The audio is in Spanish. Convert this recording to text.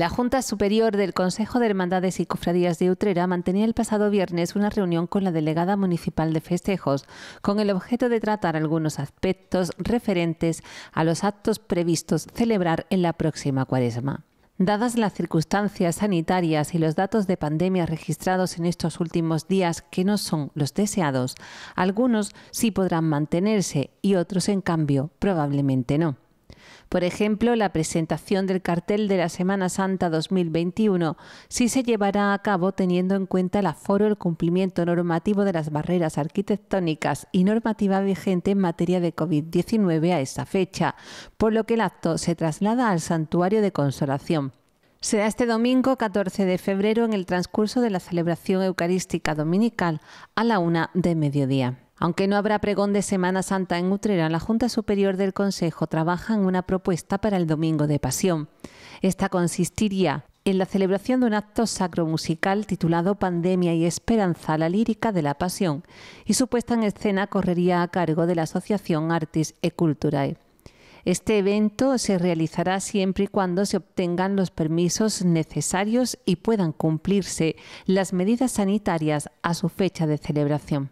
La Junta Superior del Consejo de Hermandades y Cofradías de Utrera mantenía el pasado viernes una reunión con la delegada municipal de festejos con el objeto de tratar algunos aspectos referentes a los actos previstos celebrar en la próxima cuaresma. Dadas las circunstancias sanitarias y los datos de pandemia registrados en estos últimos días que no son los deseados, algunos sí podrán mantenerse y otros, en cambio, probablemente no. Por ejemplo, la presentación del cartel de la Semana Santa 2021 sí se llevará a cabo teniendo en cuenta el aforo, el cumplimiento normativo de las barreras arquitectónicas y normativa vigente en materia de COVID-19 a esa fecha, por lo que el acto se traslada al Santuario de Consolación. Será este domingo 14 de febrero en el transcurso de la celebración eucarística dominical a la una de mediodía. Aunque no habrá pregón de Semana Santa en Utrera, la Junta Superior del Consejo trabaja en una propuesta para el Domingo de Pasión. Esta consistiría en la celebración de un acto sacro musical titulado Pandemia y Esperanza, la lírica de la pasión, y su puesta en escena correría a cargo de la Asociación Artis e Culturae. Este evento se realizará siempre y cuando se obtengan los permisos necesarios y puedan cumplirse las medidas sanitarias a su fecha de celebración.